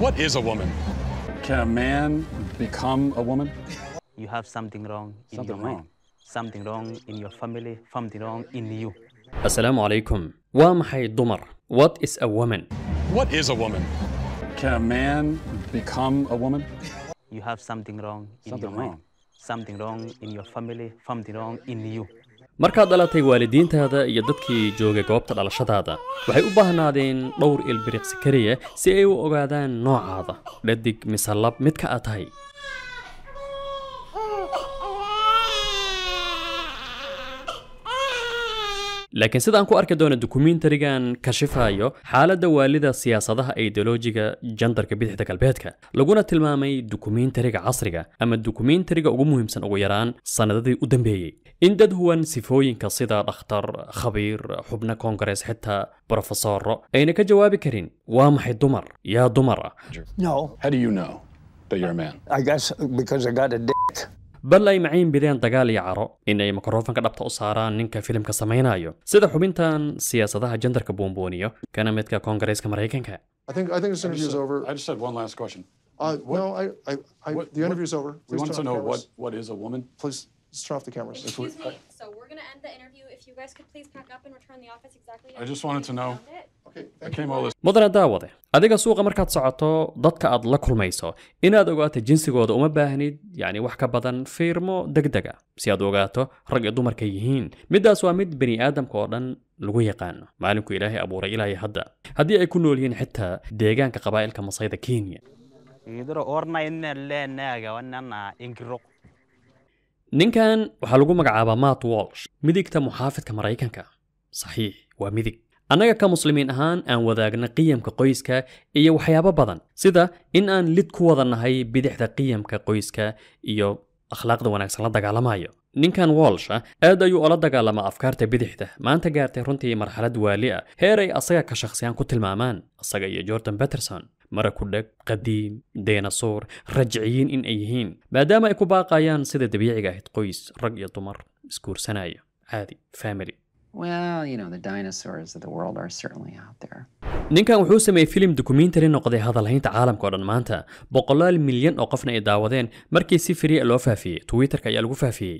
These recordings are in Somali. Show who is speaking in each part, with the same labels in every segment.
Speaker 1: What is a woman? Can a man become a woman? You have something wrong. something wrong. Mind. Something wrong in your family. Something wrong in you. alaikum wa ومحي dumar. What is a woman? What is a woman? Can a man become a woman? You have something wrong in something your wrong. mind. Something wrong in your family, something wrong in you. markaad dhalatay waalidiintaada iyo dadkii joogay goobta dhalashadaada waxay u baahnaadeen dhowr ilbiriqsi keliya si ay u ogaadaan noocaada dhadig mise lab mid ka tahay laakiin sidaan ku arki doono dokumentarigan kashifayo xaaladda waalida siyaasadaha ideolojiga jandarka bidixda galbeedka laguna tilmaamay dokumentariga casriga ama dokumentariga ugu muhiimsan ugu yaraan sannadadii u dambeeyey in dad huwan sifooyinka sida dhakhtar khabiir xubno kongarees xitaa brofesoro ayna ka jawaabi karin waa maxay dumar yaa dumar ah bal ay macayn bideen dagaal iyo caro in ay mikrofanka dhabta u saaraan ninka filimka samaynayo sida xubintan siyaasadaha jandarka buunbuuniyo kana midka koongareeska maraykanka gonna end the interview. If you guys could please pack up and return the office exactly. I just wanted to know. madana daawade adiga suuqa markaad socoto dadka aad la kulmayso inaad ogaato jinsigooda uma baahnid yacni wax ka badan fiirmo deg dega ah. si aad ogaato rag iyo dumarka yihiin middaas waa mid bini aadamka oo dhan lagu yaqaano maalinku ilaahay abuuray ilaa hadda haddii ay ku nool yihiin xitaa deegaanka qabaa'ilka masayda kenya ninkan waxaa lagu magacaabaa matt walsh midigta muxaafidka maraykanka saxiix waa midig annaga ka muslimiin ahaan aan wadaagna qiyamka qoyska iyo waxyaabo badan sida in aan lid ku wada nahay bidixda qiyamka qoyska iyo akhlaaqda wanaagsan la dagaalamayo ninkan walsha aad ayuu ola dagaalamaa afkaarta bidixda maanta gaartay runtii marxalad waali ah heer ay asaga ka shakhsiyaan ku tilmaamaan asaga iyo jordan peterson mara ku dheg qadiim deynasoor rajciyiin in ay yihiin maadaama ay ku baaqayaan sida dabiiciga ahayd qoys rag iyo dumar isguursanaya caadi family ninkan wuxuu sameeyey filim dokumentary noqday hadalhaynta caalamka oo dhan maanta boqolaal milyan oo qofna ay daawadeen markii si firiya loo faafiyey twitterka ayaa lagu faafiyey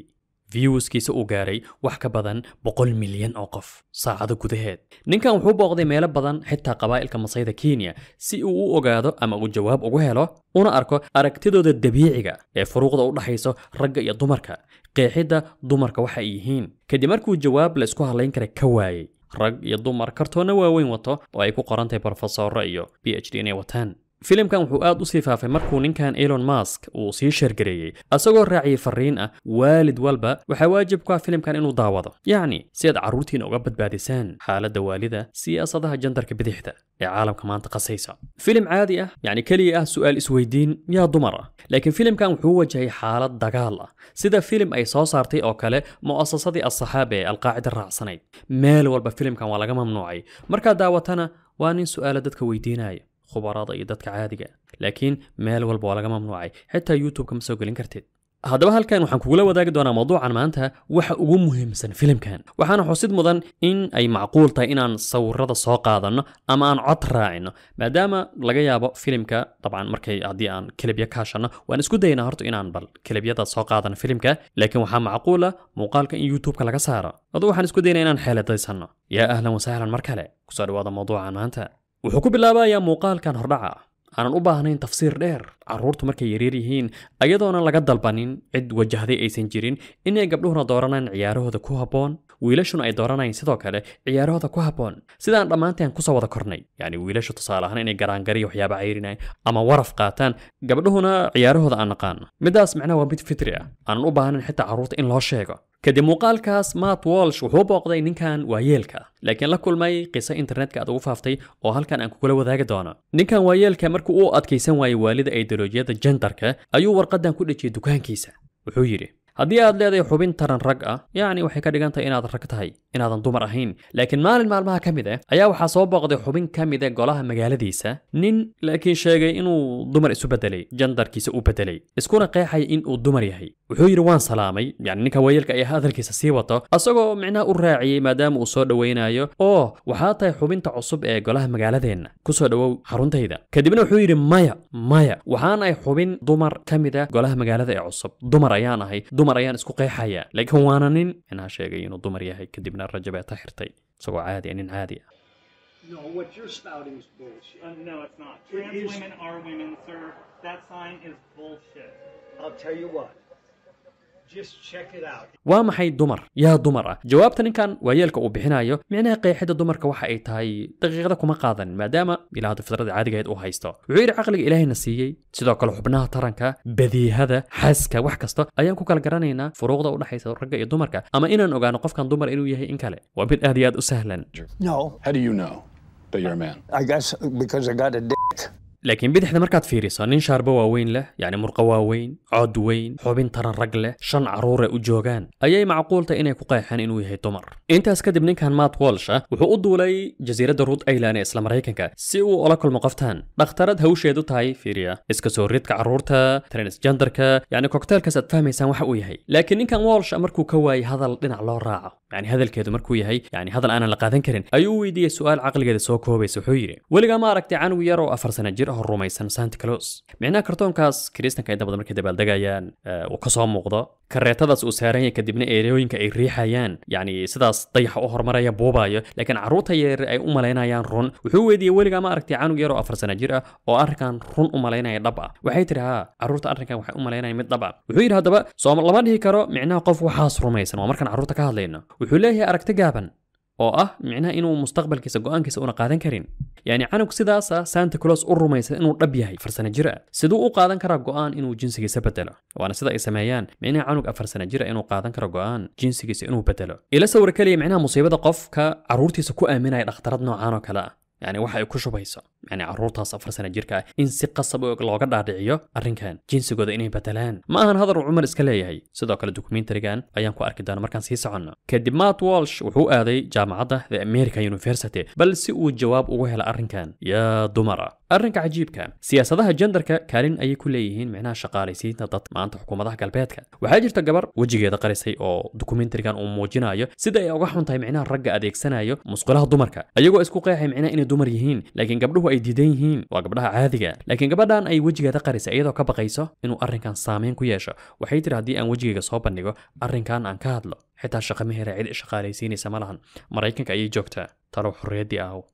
Speaker 1: viewskiisa uu gaaray wax ka badan boqol milyan oo qof saacado gudaheed ninkan wuxuu booqday meelo badan xitaa qabaa'ilka masayda kenya si uu u ogaado ama uu jawaab ugu helo una arko aragtidooda dabiiciga ah ee furuuqda u dhaxayso ragga iyo dumarka qeexidda dumarka waxa ay yihiin kadib markuu jawaab la isku hadlayn kara ka waayey rag iyo dumar kartoonna waaweyn wato oo ay ku qorantahay tahay brofesoro iyo b h d inay wataan فيلم كان وحو آد أصيفا في مركو نين كان إيلون ماسك وصي شرقري أصغر الرعي فرينة والد والبا وحواجب كوا فيلم كان إنو داوضة يعني سياد عروتي نوغبت بادسان حالة والدة سياسدها جندر كبديحدة عالم كمان تقسيسا فيلم عادية أه. يعني كلي أه سؤال إسويدين يا دمرة لكن فيلم كان هو جاي حالة دقالة سيد فيلم أي صو أو أوكالي مؤسسة الصحابة القاعدة الرعصني مال والبا فيلم كان ولا ممنوعي مركا داوتنا واني سؤال دتك ويديناي خبرات يدتك عادية لكن مال والبوالا لغا ممنوعي حتى يوتيوب كم سوق لين كرتيد هذا بحال كان وحن كولا وداك دونا موضوع عن مانتا وحا اوغو مهم سن فيلم كان وحانا حسيت مدن ان اي معقول تا ان ان صور رضا اما ان عطر راعينا ما داما لغا يابا فيلم كا طبعا مركي عدي ان كلب يكاشانا وان اسكو داينا هرتو ان ان بال كلب يدا صوق هذا فيلم كا لكن وحا معقولة مقال كا ان يوتيوب كا هذا سارا وحان اسكو داينا ان حالة سنة يا اهلا وسهلا مركالي كسوري وهذا موضوع عن مانتا wuxuu ku bilaabayaa muuqaalkan hordhaca aanan u baahnayn tafsiir dheer caruurtu markay yareer yihiin ayadoona laga dalbanin cid wajahday aysan jirin inay gabdhuhuna dooranaan ciyaarahooda ku habboon wiilashuna ay dooranayeen sidoo kale ciyaarahooda ku habboon sidaan dhammaanteen kusoo wada kornay yacni wiilashu tusaale ahaan inay garaangariya waxyaaba cayrinayeen ama waraf qaataan gabdhuhuna ciyaarahooda aan naqaan midaas macnaha waa mid fitri ah aanan u baahnan xitaa carruurta in loo sheego kadib muuqaalkaas matt walsh wuxuu booqday ninkan waayeelka laakiin la kulmay qiso internetka aad ugu faaftay oo halkan aan kugula wadaagi doono ninkan waayeelka markuu u adkaysan waayey waalida ay ideoloojiyada jendarka ayuu warqadan ku dhejiyey dukaankiisa wuxuu yidhi haddii aad leedahay xubin taran rag ah yacni waxay ka dhigan tahay inaad rag tahay inaadan dumar ahayn laakiin maalin maalmaha ka mid ah ayaa waxaa soo booqday xubin ka mid ah golaha magaaladiisa nin laakiin sheegay inuu dumar isu bedelay jandarkiisa u bedelay iskuna qeexaya in uu dumar yahay wuxuu yidhi waan salaamay yacni ninka wayalka ayaa hadalkiisa sii wato asagoo micnaha u raaciyey maadaama uu soo dhowaynayo oo waxaa tahay xubinta cusub ee golaha magaaladeenna kusoo dhowow xaruntayda kadibna wuxuu yidhi maya maya waxaan ahay xubin dumar ka mid ah golaha magaalada ee cusub dumar ayaan ahay dumar ayaan isku qeexayaa laakiin waana nin inaa sheegay inuu dumar yahay kadibna raja baa ta xirtay isagoo caadi nin caadi ah No, what you're spouting is bullshit. Uh, no, it's not. Trans it is... women are women, sir. That sign is bullshit. I'll tell you what. waa maxay dumar yaa dumar ah jawaabta ninkan waayeelka uu bixinayo micnaha qeexida dumarka waxa ay tahay daqiiqada kuma qaadan maadaama ilaahdu fitrada caadigeed uu haysto wuxuu yidhi caqliga ilaahayna siiyey sidoo kale xubnaha taranka badiihada xaaska wax kasta ayaan ku kala garanaynaa furuuqda u dhexaysa ragga iyo dumarka ama inaan ogaano qofkan dumar inuu yahay in kale waa mid aad iyo aad u sahlan لكن بيد حدا مركات فيري ننشار شاربوا وين له يعني مرقوا وين عود وين حوبين ترى رجله شن عرورة وجوغان أيي معقول تا إنك قايحان إنه يهي تمر أنت أسكد بنينكان مات والشة وحو أدولي جزيرة درود أيلان إسلام ريكنكا سيو أولاكل مقفتان بختارد هوشيدو تاي فيريا إسكسوريتك عرورتا ترانس جندركا يعني كوكتيل كسد فهميسان waxa uu yahay laakiin ninkan walsh markuu ka waayay hadal dhinac loo raaco yani hadalkeedu markuu yahay yani hadal aanan la qaadan karin ayuu weydiiyey su-aal caqligeeda soo koobaysa wuxuu yidhi weligaa ma aragtay canawi yar oo afar sana oo rumaysan santa clos micnaha kartoonkaas kiristanka inta badan markay dabaaldegayaan uu kasoo muuqdo kareetadaas uu saaran yahay kadibna ereooyinka ay riixayaan yacni sidaas dayaxa u horumaraya buubayo laakiin caruurta yaryar ay u malaynayaan run wuxuu weydiiyey weligaa ma aragtay canug yar oo afar sana jir ah oo arrinkan run u malaynaya dhab ah waxay tidhi haa caruurta arrinkan waxay u malaynaya mid dhab ah wuxuu yidhi haddaba sooma lama dhihi karo micnaha qof waxaas rumaysan waa markaan caruurta ka hadlayno wuxuu leeyahay aragti gaaban oo ah micnaha inuu mustaqbalkiisa go'aankiisa una qaadan karin yacni canug sidaasa santa clos u rumaysa inuu dhab yahay afar jir ah siduu u qaadan karaa go'aan inuu jinsigiisa bedelo waana sida ay sameeyaan micnaha canug afar sana jir inuu qaadan karo go'aan jinsigiisa inuu bedelo ila sawir keliya micnaha musiibada qofka carruurtiisa ku aaminaya dhakhtarad noocaan oo kale ah yani waxa ay ku shubayso yani carruurtaas afar sana jirka ah in si qasab looga dhaadhiciyo arrinkan jinsigooda inay bedelaan ma ahan hadar uu cumar iska leeyahay sidoo kale dukumentarigan ayaan ku arki doona markaan sii soconno kadib matt walsh wuxuu aaday jaamacadda the american university bal si uu jawaab ugu helo arrinkan yaa dumara arrinka cajiibka siyaasadaha jendarka kaalin ayay ku leeyihiin micnaha shaqaalaysiinta dad maanta xukuumadaha galbeedka waxaa jirta gabar wejigeeda qarisay oo dokumentarigan uu muujinaayo sida ay uga xun tahay micnaha ragga adeegsanayo musqulaha dumarka iyagoo isku qeexay micnaha inay dumar yihiin laakiin gabdhuhu ay diidan yihiin waa gabdhaha caadiga laakiin gabadhan ay wejigeeda qarisay iyadoo ka baqayso inuu arrinkan saameyn ku yeesho waxay tiri haddii aan wejigeyga soo bandhigo arrinkan aan ka hadlo xitaa shaqamaheera cid shaqaalaysiinaysa ma lahan maraykanka ayay joogtaa talow xorriyaddii ahaw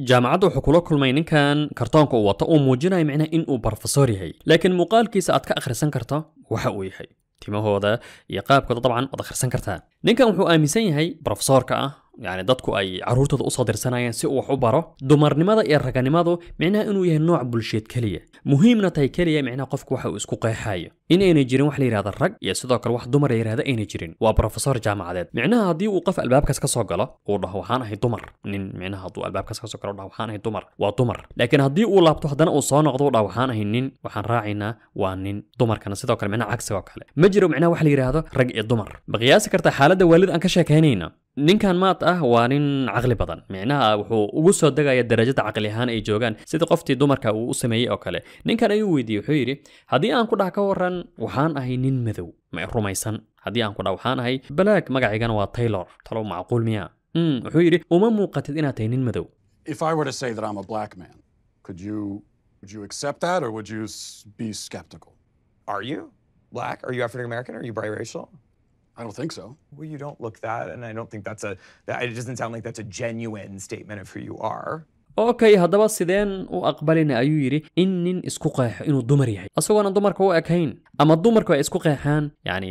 Speaker 1: jaamacadda wuxuu kula kulmay ninkan kartoonka uu wato uu muujinaya micnaha in uu barofesor yahay laakiin muuqaalkiisa aad ka akhrisan karto waxa uu yahay timahooda iyo qaabkooda dabcan waad akhrisan kartaa ninkan wuxuu aaminsan yahay barofesoorka ah yacni dadku ay caruurtooda usoo dirsanayeen si uu wax u baro dumarnimada iyo raganimadu micnaha inuu yahay nooc bulsheed keliya muhiimna tahay keliya micnaha qofku waxa uu isku qeexayo in aynay jirin wax la yidhahda rag iyo sidoo kale wax dumar yidhahda aynay jirin waa brofesor jaamacadeed micnaha haddii uu qof albaabkaas ka soo galo uu dhaho waxaan ahay dumar nin micnaha hadduu albaabkaas ka soo galo dhaho waxaan ahay dumar waa dumar laakiin haddii uu laabto haddana uu soo noqdo dhaho waxaan ahay nin waxaan raacaynaa waa nin dumarkana sidoo kale micnaha cagsiga kale ma jiro micnaha wax la yidhaahdo rag iyo dumar ma qiyaasi kartaa xaaladda waalid aan ka sheekaynayna ninkan maad ah waa nin caqli badan micnaha wuxuu ugu soo degaya darajada caqli ahaan ay joogaan sida qoftii dumarka uu u sameeyey oo kale ninkan ayuu weydiiyey wuxuu yidhi haddii aan ku dhaha ka waran waxaan ahay nin madow ma rumaysan haddii aan ku dhaha waxaan ahay balaag magaciygana waa taylor talo macquul miya hmm, wuxuu yidhi uma muuqatid inaad tahay nin madow black? Are you African American? Are you biracial? I don't think so. Well, you don't look that, and I don't think that's a. That, it doesn't sound like that's a genuine statement of who you are. okay haddaba sideen u aqbalina ayuu yidhi in nin isku qeexo inuu dumar yahay isagoona dumarka u ekhayn ama dumarku ay isku qeexaan yacni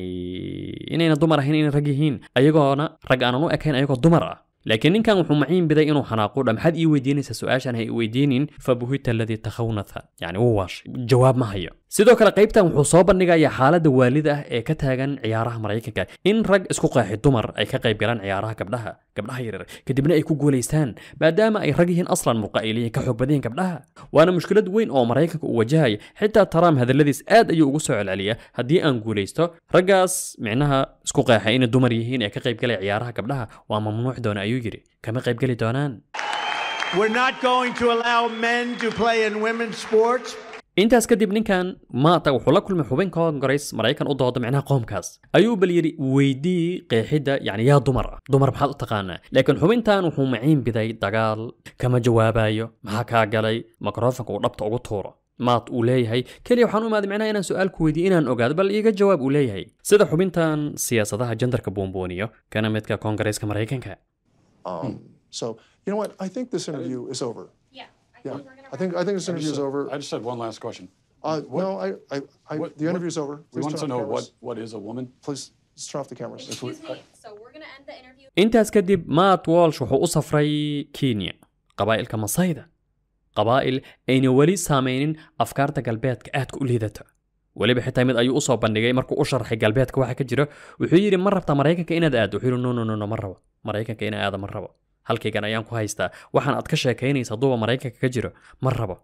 Speaker 1: inayna dumar ahayn inay rag yihiin ayagoona rag aanan u ekayn ayagoo dumar ah laakiin ninkan wuxuu maciin biday inuu xanaaqo dha ii weydiinaysaa su-aashaan ha i weydiinin fa buhita aladii takhawnaha wuu waashay jawaab ma hayo sidoo kale qaybtan wuxuu soo bandhigayaa xaaladda waalida ah ee ka taagan ciyaaraha maraykanka in rag isku qaaxi dumar ay ka qayb galaan ciyaaraha gabdhaha gabdhaha yaryar kadibna ay ku guulaystaan maadaama ay rag yihiin aslan muuqa ay leeyihin ka xoog badan gabdhaha waana mushkilad weyn oo maraykanka uu wajahaya xitaa taraam hadalladiis aad ayuu ugu soo celceliya haddii aan guulaysto raggaas micnaha isku qaaxa inay dumar yihiin ee ka qayb galaya ciyaaraha gabdhaha waa mamnuuc doona ayuu yidhi kama qayb geli doonaan We're not going to allow men to play in women's sports intaas kadib ninkan maata wuxuu la kulmay xubin kongares maraykan u dooda micnaha qoomkaas ayuu bal yidhi weydii qeexidda yani yaa dumar ah dumar maxaad u taqaanaa laakiin xubintan wuxuu maciin biday dagaal kama jawaabayo maxaa kaa galay mikrofonka uu dhabta ugu tuuro maat uu leeyahay keliya waxaan u imaaday micnaha inaan su ku weydiye inaan ogaado bal iiga jawaab uu leeyahay sida xubintan siyaasadaha jendarka boombooniyo kana midka kongareeska maraykanka Um, so, you know yeah. I think I think this interview is over. I just had one last question. Uh, what, no, I, I, I what, the interview is over. Please we want to know what, what is a woman. Please turn off the cameras. Excuse me. So we're gonna end the interview. انت اسكدب ما طوال شحو صفري كينيا قبائل كما صيدا قبائل اين ولي سامينين افكارتا قلبيتك اد كل هدتا waliba xitaa mid ayuu usoo bandhigay markuu u sharxay galbeedka waxa ka jira wuxuu yidhi ma rabtaa maraykanka inaad aado wuxuu yidhi no no مرة, no ma مرة, halkaygan ayaan ku haystaa waxaan aad ka sheekaynaysa duuba maraykanka ka jiro ma rabo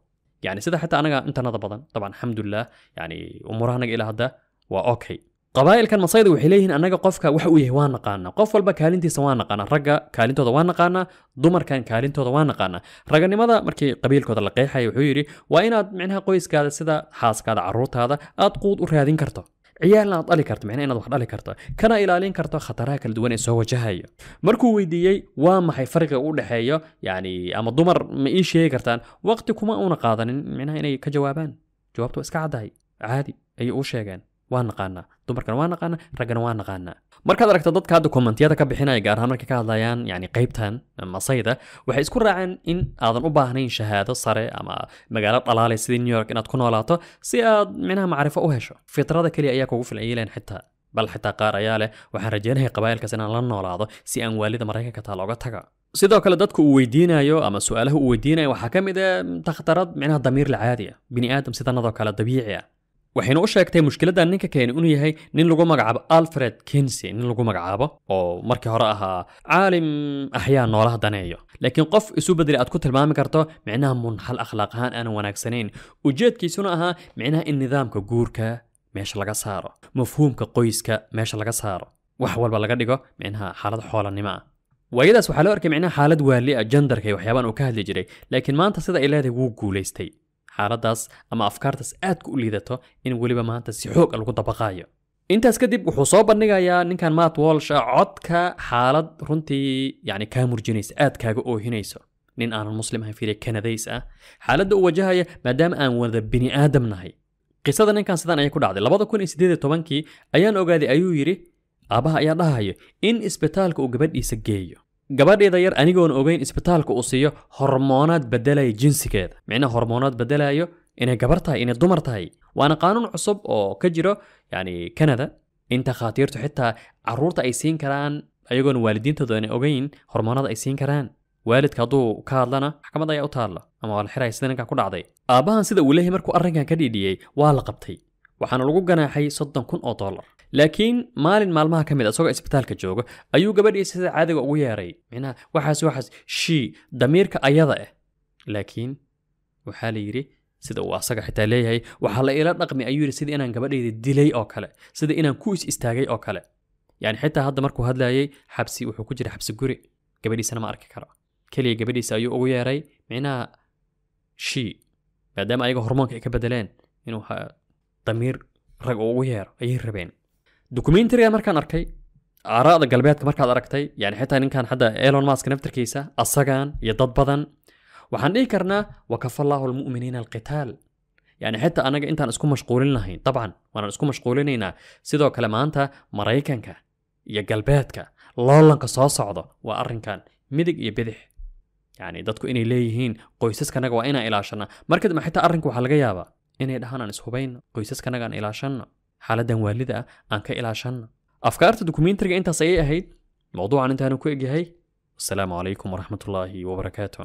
Speaker 1: yani sida xataa anaga intanada badan dabcan alxamdulilah yani umuuraha ilaa hadda waa okay qabaa'ilkan masayda waxay leeyihiin annaga qofka waxa uu yahay waa naqaanaa qof walba kaalintiisa waa naqaanaa ragga kaalintooda waa naqaanaa dumarkan kaalintooda waa naqaanaa raganimada markii qabiilkooda la qeexaya wuxuu yidhi waa inaad micnaha qoyskaada sida xaaskaada carruurtaada aad quud u raadin karto ciyaalna aad dhali karto micnaa inaad wax dhali karto kana ilaalin karto khataraha kala duwan ee soo wajahayo markuu weydiiyey waa maxay farqiga u dhexeeyo yani ama dumar ma ii sheegi kartaan waqti kuma una qaadanin micnaha inay ka jawaabaan jawaabtu waa iska caddahay caadi ayay uu sheegeen waa naqaanaa dumarkan waa naqaana raggana waa naqaanaa markaad aragto dadka hadda kommentiyada ka bixinaya gaar ahaan marka ka hadlayaan yani qaybtan masayda waxay isku raaceen in aadan u baahnayn shahaado sare ama magaalo dhalaale sidii new york inaad ku noolaato si aad minaha macrifo u hesho fitrada keliya ayaa kugu filan yeeleen xitaa bal xitaa qaar ayaa leh waxaan rajeynahay qabaa'ilkaas inaan la noolaado si aan waalida maraykanka taa looga taga sidoo kale dadku uu weydiinayo ama su-aalaha uu weydiinayo waxaa ka mid ah mm, takhtarad minaha damiir la caadi bini aadam sidanadoo kale dabiici ah waxayna u sheegtay mushkiladda ninka keenay inuu yahay nin lagu magacaabo alfred kinsey nin lagu magacaabo oo markii hore ahaa caalim axyaa noolaha daneeyo laakiin qof isu bedelay aad ku tilmaami karto micnaha munxal akhlaaq ahaan aanan wanaagsanayn ujeedkiisuna ahaa micnaha in nidaamka guurka meesha laga saaro mafhuumka qoyska meesha laga saaro wax walba laga dhigo micnaha xaalad xoolanimo ah waayadaas waxaa loo arkay micnaha xaalad waali ah jandarka iyo waxyaabaan uu ka hadli jiray laakiin maanta sida ay leedahay wuu guulaystay xaaladaas ama afkaartaas aadka u liidato in weliba maanta si xooga ah lagu dabaqaayo intaas kadib wuxuu soo bandhigayaa ninkan maat walsha codka xaalad runtii yani kaa murjinaysa aad kaaga oohinayso nin aanan muslim ahayn fiiriya kanadays ah xaaladda uu wajahaya maadaama aan wada bini aadam nahay qisada ninkan sidaan ayay ku dhacday labada kun iyo siddeed tobankii ayaan ogaaday ayuu yidhi aabbaha ayaa dhahayo in isbitaalka uu gabadhiisa geeyo gabadheeda yar anigoon ogeyn isbitaalka uu siiyo hormoonaad bedelaya jinsigeeda micnaa hormoonaad bedelayo inay gabar tahay inay dumar tahay waana qaanuun cusub oo ka jiro yani canada in takhaatiirtu xitaa caruurta ay siin karaan ayagoon waalidiintooda ana ogeyn hormoonada ay siin karaan waalidka hadduu ka hadlana maxkamad ayaa u taalla ama waa la xiraya sida ninkan ku dhacday aabbahan sida uu leeyahay markuu arrinkan ka dhiidhiyey waa la qabtay waxaana lagu ganaaxay soddon kun oo dollar laakiin maalin maalmaha ka mid a ah isagoo isbitaalka jooga ayuu gabadhii sida caadiga ugu yeeray micnaha waxaas waxaas shii damiirka ayada ah laakiin waxaa la yidhi sida uu asaga xitaa leeyahay waxaa la ila dhaqmi ayuu yidhi sida inaan gabadhayda dilay oo kale sida inaan ku is istaagay oo kale yani xitaa hadda markuu hadlayay xabsi wuxuu ku jira xabsi guri gabadhiisana ma arki karo keliya gabadhiisa ayuu ugu yeeray micnaha shii maadaama ayaga hormoonka ay ka bedeleen inuu damiir rag uu ugu yeero ayay rabeen دوكيومنتريga markaan arkay aaraada galbeedka markaad aragtay yani xitaa ninkan hadda elon mask naftirkiisa asagan iyo dad badan waxaan dhihi karnaa wakafa allahu lmu'miniina alqitaal yani xitaa anaga intaan isku mashquulin lahayn dabcan waanaan isku mashquulinaynaa sidoo kale maanta maraykanka iyo galbeedka loolanka soo socdo waa arrinkan midig iyo bidix yani dadku inay leeyihiin qoysaskanaga waa inaan ilaashana markadma xitaa arrinka waxaa laga yaabaa inay dhahaan aan ishubayno qoysaskanaga aan ilaashanno xaaladan waalida ah aan ka ilaashanna afkaarta dukumentiga intaas ayay ahayd mowduucan intaanu ku egyahay wasalaamu calaykum waraxmatullaahi wabarakaatu